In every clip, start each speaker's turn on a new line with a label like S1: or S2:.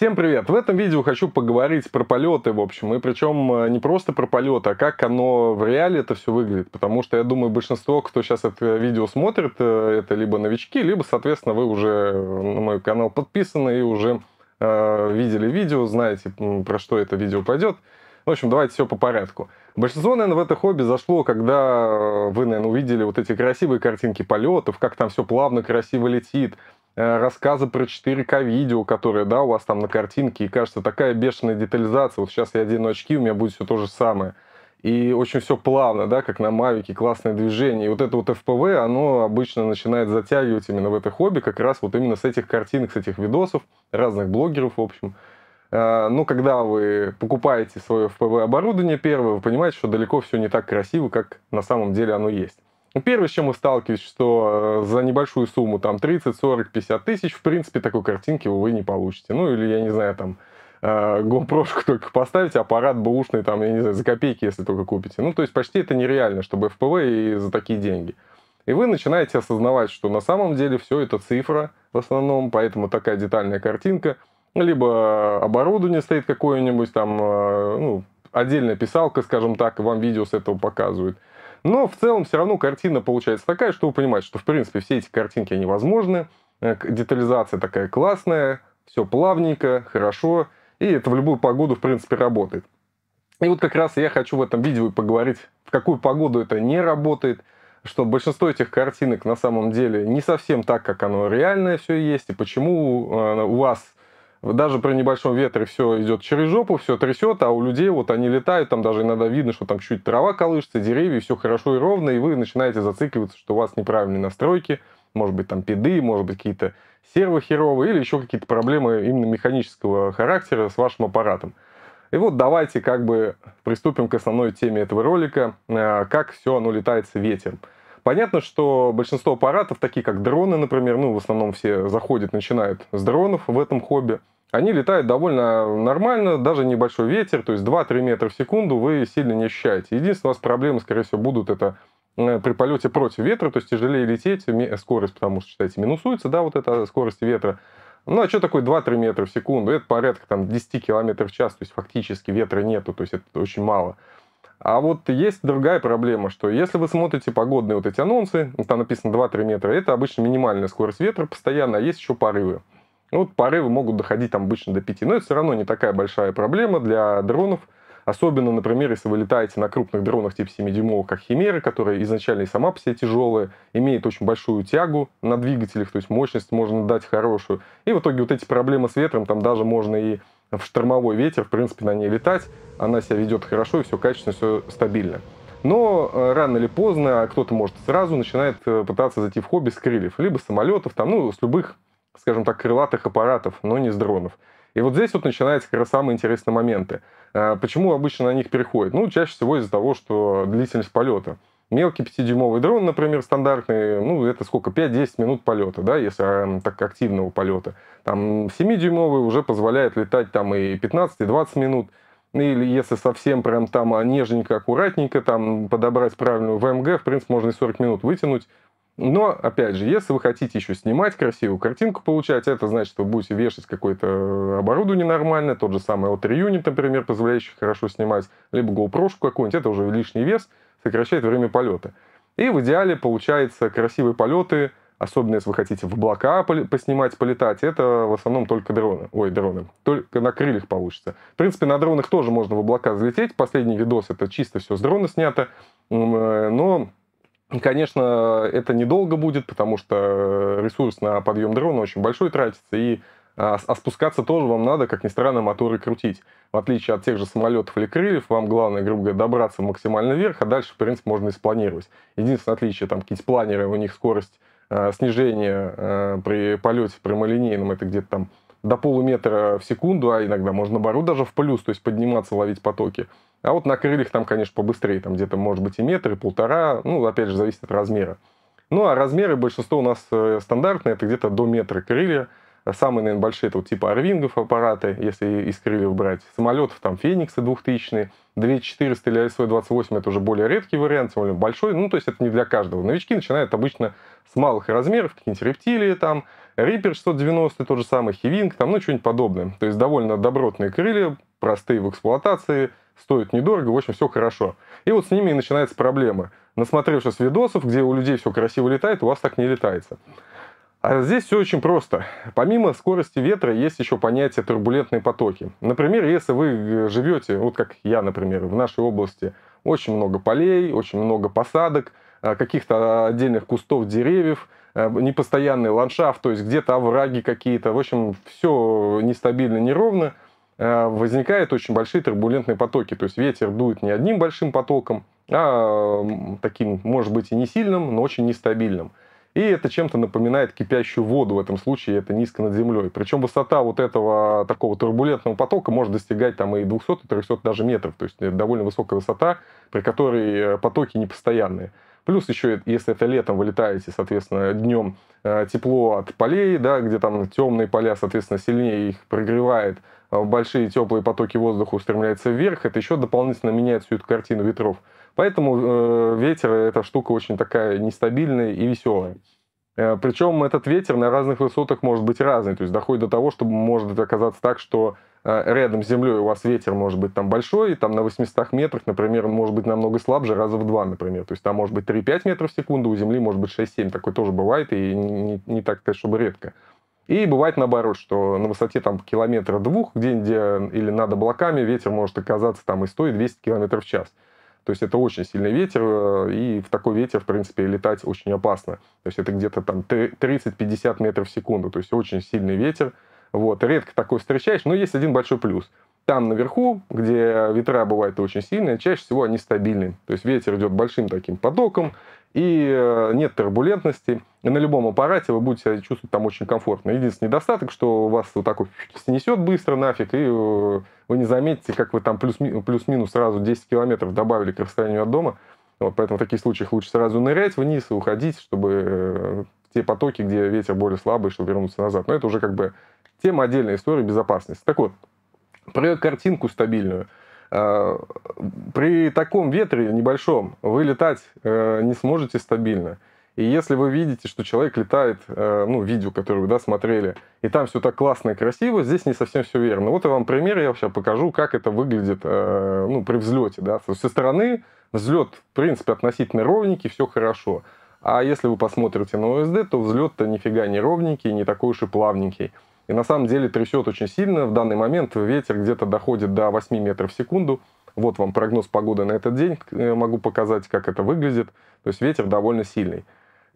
S1: Всем привет! В этом видео хочу поговорить про полеты, в общем, и причем э, не просто про полеты, а как оно в реале это все выглядит, потому что я думаю, большинство, кто сейчас это видео смотрит, э, это либо новички, либо, соответственно, вы уже э, на мой канал подписаны и уже э, видели видео, знаете, про что это видео пойдет. В общем, давайте все по порядку. Большинство, наверное, в это хобби зашло, когда вы, наверное, увидели вот эти красивые картинки полетов, как там все плавно, красиво летит, Э, рассказы про 4К видео, которые, да, у вас там на картинке, и кажется, такая бешеная детализация, вот сейчас я одену очки, у меня будет все то же самое. И очень все плавно, да, как на Мавике, классное движение. И вот это вот ФПВ, оно обычно начинает затягивать именно в это хобби, как раз вот именно с этих картинок, с этих видосов, разных блогеров, в общем. Э, Но ну, когда вы покупаете свое ФПВ оборудование первое, вы понимаете, что далеко все не так красиво, как на самом деле оно есть. Ну, первое, с чем мы сталкиваемся, что э, за небольшую сумму, там, 30, 40, 50 тысяч, в принципе, такой картинки вы не получите. Ну, или, я не знаю, там, э, GoPro только поставить аппарат бэушный, там, я не знаю, за копейки, если только купите. Ну, то есть почти это нереально, чтобы FPV и за такие деньги. И вы начинаете осознавать, что на самом деле все это цифра в основном, поэтому такая детальная картинка. Либо оборудование стоит какое-нибудь там, э, ну, отдельная писалка, скажем так, и вам видео с этого показывают – но в целом все равно картина получается такая, что вы понимаете, что в принципе все эти картинки, невозможны, э, Детализация такая классная, все плавненько, хорошо. И это в любую погоду, в принципе, работает. И вот как раз я хочу в этом видео поговорить, в какую погоду это не работает, что большинство этих картинок на самом деле не совсем так, как оно реальное все есть, и почему э, у вас даже при небольшом ветре все идет через жопу, все трясет, а у людей вот они летают, там даже иногда видно, что там чуть трава колышется, деревья, все хорошо и ровно, и вы начинаете зацикливаться, что у вас неправильные настройки, может быть, там педы, может быть, какие-то сервохеровые или еще какие-то проблемы именно механического характера с вашим аппаратом. И вот давайте как бы приступим к основной теме этого ролика, э, как все оно летает с ветром. Понятно, что большинство аппаратов, такие как дроны, например, ну, в основном все заходят, начинают с дронов в этом хобби, они летают довольно нормально, даже небольшой ветер, то есть 2-3 метра в секунду вы сильно не ощущаете. Единственное, у вас проблемы, скорее всего, будут это э, при полете против ветра, то есть тяжелее лететь, скорость, потому что, считайте, минусуется, да, вот эта скорость ветра. Ну, а что такое 2-3 метра в секунду? Это порядка там 10 километров в час, то есть фактически ветра нету, то есть это очень мало. А вот есть другая проблема, что если вы смотрите погодные вот эти анонсы, там написано 2-3 метра, это обычно минимальная скорость ветра постоянно, а есть еще порывы. Ну вот порывы могут доходить там обычно до 5, но это все равно не такая большая проблема для дронов, особенно, например, если вы летаете на крупных дронах типа 7-дюймовых, как Химера, которая изначально и сама по себе тяжелая, имеет очень большую тягу на двигателях, то есть мощность можно дать хорошую. И в итоге вот эти проблемы с ветром там даже можно и в штормовой ветер, в принципе, на ней летать. Она себя ведет хорошо, и все качественно, все стабильно. Но э, рано или поздно, а кто-то может сразу, начинает э, пытаться зайти в хобби с крыльев, либо с самолетов, там, ну, с любых, скажем так, крылатых аппаратов, но не с дронов. И вот здесь вот начинаются как раз самые интересные моменты. А почему обычно на них переходят? Ну, чаще всего из-за того, что длительность полета – Мелкий 5-дюймовый дрон, например, стандартный, ну, это сколько, 5-10 минут полета, да, если так активного полета. Там 7-дюймовый уже позволяет летать там и 15, и 20 минут. Ну, или если совсем прям там а, нежненько, аккуратненько, там подобрать правильную ВМГ, в принципе, можно и 40 минут вытянуть. Но, опять же, если вы хотите еще снимать красивую картинку получать, это значит, что вы будете вешать какое-то э, оборудование нормальное, тот же самый L3 Unit, например, позволяющий хорошо снимать, либо GoPro какой-нибудь, это уже лишний вес – сокращает время полета. И в идеале получается красивые полеты, особенно если вы хотите в облака поснимать, полетать, это в основном только дроны. Ой, дроны. Только на крыльях получится. В принципе, на дронах тоже можно в облака залететь. Последний видос это чисто все с дрона снято. Э, но Конечно, это недолго будет, потому что э, ресурс на подъем дрона очень большой тратится, и а, а спускаться тоже вам надо, как ни странно, моторы крутить. В отличие от тех же самолетов или крыльев, вам главное, грубо говоря, добраться максимально вверх, а дальше, в принципе, можно и спланировать. Единственное отличие, там, какие-то планеры, у них скорость э, снижения э, при полете прямолинейном, это где-то там до полуметра в секунду, а иногда можно наоборот даже в плюс, то есть подниматься, ловить потоки. А вот на крыльях там, конечно, побыстрее, там где-то может быть и метр, и полтора, ну, опять же, зависит от размера. Ну, а размеры большинство у нас э, стандартные, это где-то до метра крылья, Самые, наверное, большие это вот типа Арвингов аппараты, если из крыльев брать. Самолетов там Фениксы 2000 2400 или СВ-28 это уже более редкий вариант, тем большой, ну, то есть это не для каждого. Новички начинают обычно с малых размеров, какие-нибудь рептилии там, Риппер 690, тот же самый Хивинг, там, ну, что-нибудь подобное. То есть довольно добротные крылья, простые в эксплуатации, стоят недорого, в общем, все хорошо. И вот с ними и начинается проблема. Насмотревшись видосов, где у людей все красиво летает, у вас так не летается. А здесь все очень просто. Помимо скорости ветра есть еще понятие турбулентные потоки. Например, если вы э, живете, вот как я, например, в нашей области, очень много полей, очень много посадок, э, каких-то а, отдельных кустов деревьев, э, непостоянный ландшафт, то есть где-то овраги какие-то, в общем, все нестабильно, неровно, возникают очень большие турбулентные потоки. То есть ветер дует не одним большим потоком, а таким, может быть, и не сильным, но очень нестабильным. И это чем-то напоминает кипящую воду. В этом случае это низко над землей. Причем высота вот этого такого турбулентного потока может достигать там и 200, и 300 даже метров. То есть это довольно высокая высота, при которой э, потоки непостоянные. Плюс еще, э, если это летом вы летаете, соответственно, днем э, тепло от полей, да, где там темные поля, соответственно, сильнее их прогревает, большие теплые потоки воздуха устремляются вверх, это еще дополнительно меняет всю эту картину ветров. Поэтому э, ветер эта штука очень такая нестабильная и веселая. Э, причем этот ветер на разных высотах может быть разный. То есть доходит до того, что может оказаться так, что э, рядом с землей у вас ветер может быть там большой, и там на 800 метрах, например, он может быть намного слабже, раза в два, например. То есть там может быть 3-5 метров в секунду, у земли может быть 6-7. Такое тоже бывает, и не, не, не так, сказать, чтобы редко. И бывает наоборот, что на высоте там километра двух, где где или над облаками ветер может оказаться там и 100, и 200 километров в час. То есть это очень сильный ветер, э, и в такой ветер, в принципе, летать очень опасно. То есть это где-то там 30-50 метров в секунду, то есть очень сильный ветер. Вот, редко такой встречаешь, но есть один большой плюс. Там наверху, где ветра бывают очень сильные, чаще всего они стабильны. То есть ветер идет большим таким потоком, и э, нет турбулентности. И на любом аппарате вы будете себя чувствовать там очень комфортно. Единственный недостаток, что вас вот такой снесет быстро нафиг, и э, вы не заметите, как вы там плюс-минус сразу 10 километров добавили к расстоянию от дома. Вот, поэтому в таких случаях лучше сразу нырять вниз и уходить, чтобы э, те потоки, где ветер более слабый, чтобы вернуться назад. Но это уже как бы тема отдельной истории безопасности. Так вот, про картинку стабильную – Э, при таком ветре небольшом вы летать э, не сможете стабильно. И если вы видите, что человек летает, э, ну, видео, которое вы, да, смотрели, и там все так классно и красиво, здесь не совсем все верно. Вот я вам пример, я сейчас покажу, как это выглядит, ну, при взлете, да. Со стороны взлет, в принципе, относительно ровненький, все хорошо. А если вы посмотрите на ОСД, то взлет-то нифига не ровненький, не такой уж и плавненький. И на самом деле трясет очень сильно. В данный момент ветер где-то доходит до 8 метров в секунду. Вот вам прогноз погоды на этот день. Э, могу показать, как это выглядит. То есть ветер довольно сильный.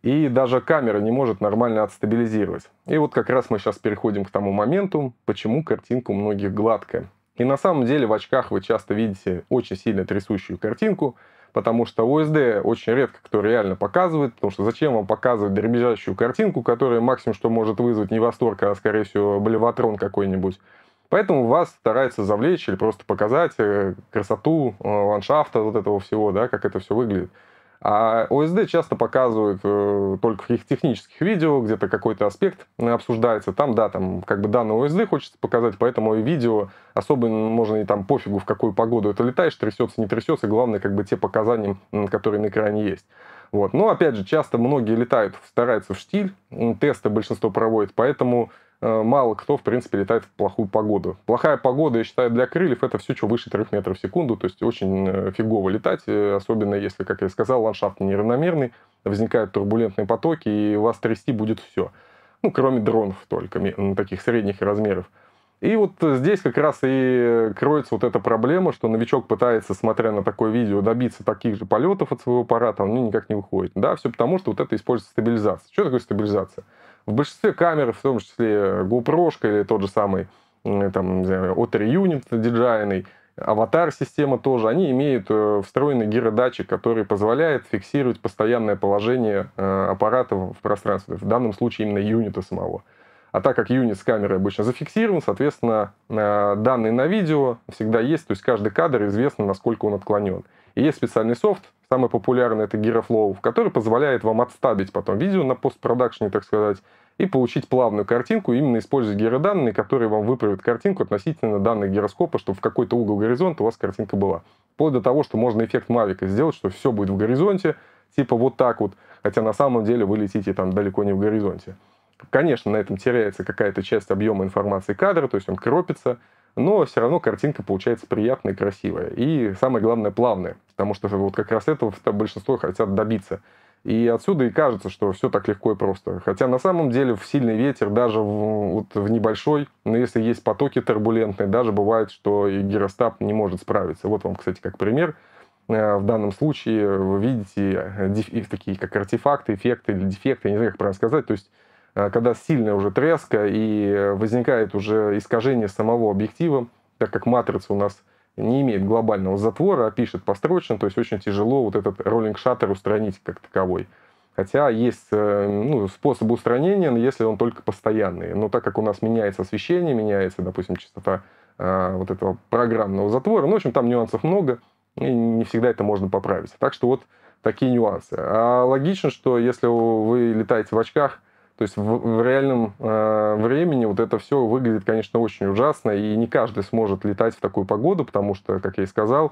S1: И даже камера не может нормально отстабилизировать. И вот как раз мы сейчас переходим к тому моменту, почему картинка у многих гладкая. И на самом деле в очках вы часто видите очень сильно трясущую картинку – потому что ОСД очень редко кто реально показывает, потому что зачем вам показывать дребезжащую картинку, которая максимум что может вызвать не восторг, а скорее всего блеватрон какой-нибудь. Поэтому вас старается завлечь или просто показать э, красоту э, ландшафта вот этого всего, да, как это все выглядит. А ОСД часто показывают э, только в каких технических видео, где-то какой-то аспект э, обсуждается. Там, да, там как бы данные ОСД хочется показать, поэтому и видео особо можно и там пофигу, в какую погоду это летаешь, трясется, не трясется. Главное, как бы те показания, которые на экране есть. Вот. Но, опять же, часто многие летают, стараются в штиль, тесты большинство проводят, поэтому Э, мало кто, в принципе, летает в плохую погоду. Плохая погода, я считаю, для крыльев это все, что выше 3 метров в секунду, то есть очень э, фигово летать, э, особенно если, как я сказал, ландшафт неравномерный, возникают турбулентные потоки, и вас трясти будет все. Ну, кроме дронов только, таких средних размеров. И вот здесь как раз и кроется вот эта проблема, что новичок пытается, смотря на такое видео, добиться таких же полетов от своего аппарата, а у него никак не выходит. Да, все потому, что вот это используется стабилизация. Что такое стабилизация? В большинстве камер, в том числе э, GoPro или тот же самый э, там, не знаю, O3 Unit DJI, аватар-система тоже, они имеют э, встроенный гиродатчик, который позволяет фиксировать постоянное положение аппарата в пространстве, в данном случае именно юнита самого. А так как юнит с камерой обычно зафиксирован, соответственно, э, данные на видео всегда есть, то есть каждый кадр известно, насколько он отклонен. И есть специальный софт, самый популярный это Giroflow, который позволяет вам отстабить потом видео на постпродакшне, так сказать, и получить плавную картинку, именно используя гироданные, которые вам выправят картинку относительно данных гироскопа, чтобы в какой-то угол горизонта у вас картинка была. Вплоть до того, что можно эффект мавика сделать, что все будет в горизонте, типа вот так вот, хотя на самом деле вы летите там далеко не в горизонте. Конечно, на этом теряется какая-то часть объема информации кадра, то есть он кропится, но все равно картинка получается приятная, и красивая. И самое главное, плавная, потому что вот как раз этого большинство хотят добиться. И отсюда и кажется, что все так легко и просто. Хотя на самом деле в сильный ветер, даже в, вот в небольшой, но если есть потоки турбулентные, даже бывает, что и гиростап не может справиться. Вот вам, кстати, как пример. Э, в данном случае вы видите э, такие как артефакты, эффекты или дефекты, я не знаю, как правильно сказать. То есть Э, когда сильная уже тряска и э, возникает уже искажение самого объектива, так как матрица у нас не имеет глобального затвора, а пишет построчно, то есть очень тяжело вот этот роллинг шаттер устранить как таковой. Хотя есть э, ну, способ устранения, если он только постоянный. Но так как у нас меняется освещение, меняется, допустим, частота э, вот этого программного затвора, ну, в общем, там нюансов много, и не всегда это можно поправить. Так что вот такие нюансы. А логично, что если вы летаете в очках, то есть в, в реальном э, времени вот это все выглядит, конечно, очень ужасно, и не каждый сможет летать в такую погоду, потому что, как я и сказал,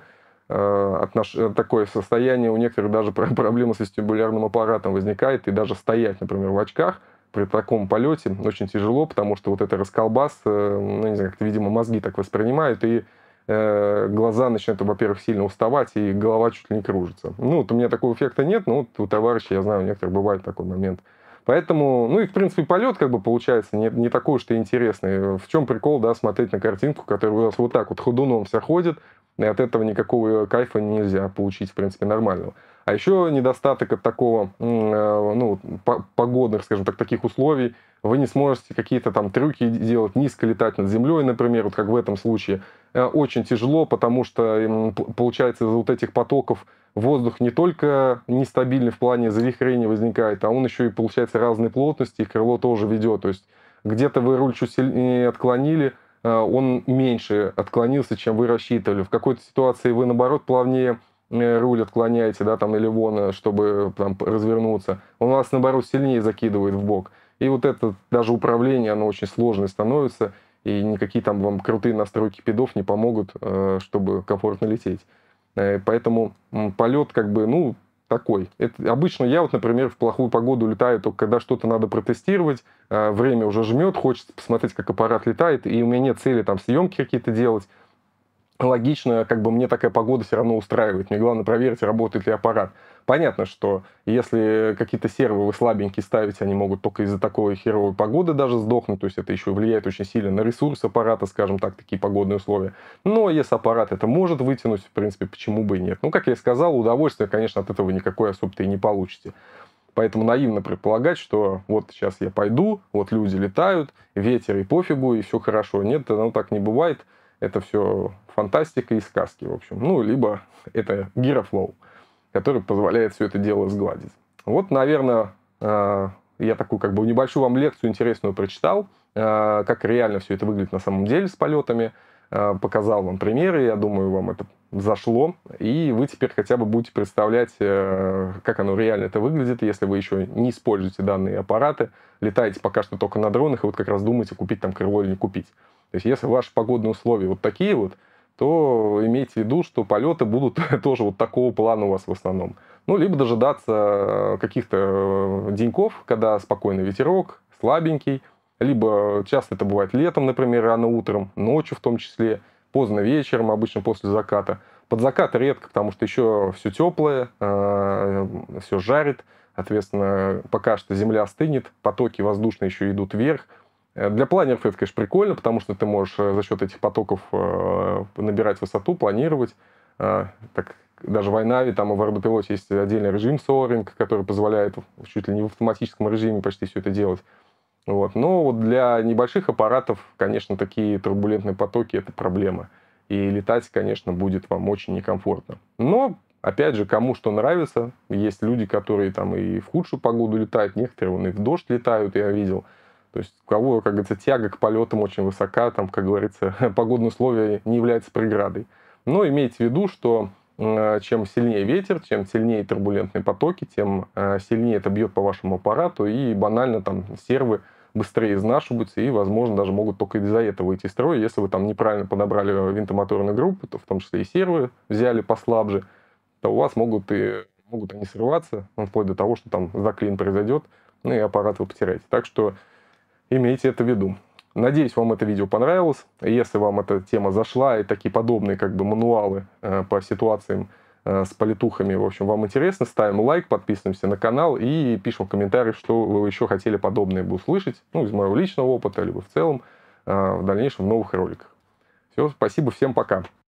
S1: э, отнош... Э, такое состояние у некоторых даже проблемы с вестибулярным аппаратом возникает, и даже стоять, например, в очках при таком полете очень тяжело, потому что вот это расколбас, э, ну, не знаю, как-то, видимо, мозги так воспринимают, и э, глаза начинают, во-первых, сильно уставать, и голова чуть ли не кружится. Ну, вот у меня такого эффекта нет, но вот у товарищей я знаю, у некоторых бывает такой момент – Поэтому, ну и, в принципе, полет, как бы, получается не, не такой уж и интересный. В чем прикол, да, смотреть на картинку, которая у вас вот так вот ходуном вся ходит, и от этого никакого кайфа нельзя получить, в принципе, нормального. А еще недостаток от такого, э, ну, погодных, скажем так, таких условий, вы не сможете какие-то там трюки делать, низко летать над землей, например, вот как в этом случае. Э, очень тяжело, потому что, получается, из-за вот этих потоков воздух не только нестабильный в плане завихрения возникает, а он еще и, получается, разной плотности, и крыло тоже ведет. То есть где-то вы руль чуть сильнее отклонили, э, он меньше отклонился, чем вы рассчитывали. В какой-то ситуации вы, наоборот, плавнее руль отклоняете, да, там, или вон, э, чтобы там развернуться, он вас, наоборот, сильнее закидывает в бок. И вот это даже управление, оно очень сложное становится, и никакие там вам крутые настройки пидов не помогут, э, чтобы комфортно лететь. Э, поэтому полет как бы, ну, такой. Это, обычно я вот, например, в плохую погоду летаю только когда что-то надо протестировать, время уже жмет, хочется посмотреть, как аппарат летает, и у меня нет цели там съемки какие-то делать, логично, как бы мне такая погода все равно устраивает. Мне главное проверить, работает ли аппарат. Понятно, что если какие-то сервы слабенькие ставить, они могут только из-за такой херовой погоды даже сдохнуть, то есть это еще влияет очень сильно на ресурс аппарата, скажем так, такие погодные условия. Но если аппарат это может вытянуть, в принципе, почему бы и нет. Ну, как я и сказал, удовольствие, конечно, от этого никакое особо-то и не получите. Поэтому наивно предполагать, что вот сейчас я пойду, вот люди летают, ветер и пофигу, и все хорошо. Нет, оно так не бывает это все фантастика и сказки, в общем. Ну, либо это гирофлоу, который позволяет все это дело сгладить. Вот, наверное, э, я такую как бы небольшую вам лекцию интересную прочитал, э, как реально все это выглядит на самом деле с полетами, э, показал вам примеры, я думаю, вам это зашло, и вы теперь хотя бы будете представлять, как оно реально это выглядит, если вы еще не используете данные аппараты, летаете пока что только на дронах, и вот как раз думаете, купить там крыло или не купить. То есть если ваши погодные условия вот такие вот, то имейте в виду, что полеты будут тоже вот такого плана у вас в основном. Ну, либо дожидаться э, каких-то э, деньков, когда спокойный ветерок, слабенький, либо часто это бывает летом, например, рано утром, ночью в том числе, поздно вечером, обычно после заката. Под закат редко, потому что еще все теплое, э, все жарит, соответственно, пока что земля стынет, потоки воздушные еще идут вверх, Э, для планеров это, конечно, прикольно, потому что ты можешь э, за счет этих потоков э, набирать высоту, планировать. А, так, даже в Айнаве, там в Ардопилоте есть отдельный режим Соринг, который позволяет чуть ли не в автоматическом режиме почти все это делать. Вот. Но вот для небольших аппаратов, конечно, такие турбулентные потоки – это проблема. И летать, конечно, будет вам очень некомфортно. Но, опять же, кому что нравится. Есть люди, которые там и в худшую погоду летают, некоторые вон и в дождь летают, я видел – то есть у кого, как говорится, тяга к полетам очень высока, там, как говорится, погодные условия не являются преградой. Но имейте в виду, что э, чем сильнее ветер, чем сильнее турбулентные потоки, тем э, сильнее это бьет по вашему аппарату, и банально там сервы быстрее изнашиваются, и, возможно, даже могут только из-за этого выйти из строя, если вы там неправильно подобрали винтомоторную группу, то в том числе и сервы взяли послабже, то у вас могут и могут они срываться, вплоть до того, что там заклин произойдет, ну и аппарат вы потеряете. Так что имейте это в виду. Надеюсь, вам это видео понравилось. Если вам эта тема зашла и такие подобные как бы мануалы э, по ситуациям э, с политухами, в общем, вам интересно, ставим лайк, подписываемся на канал и пишем в комментариях, что вы еще хотели подобное бы услышать, ну, из моего личного опыта, либо в целом э, в дальнейшем в новых роликах. Все, спасибо, всем пока.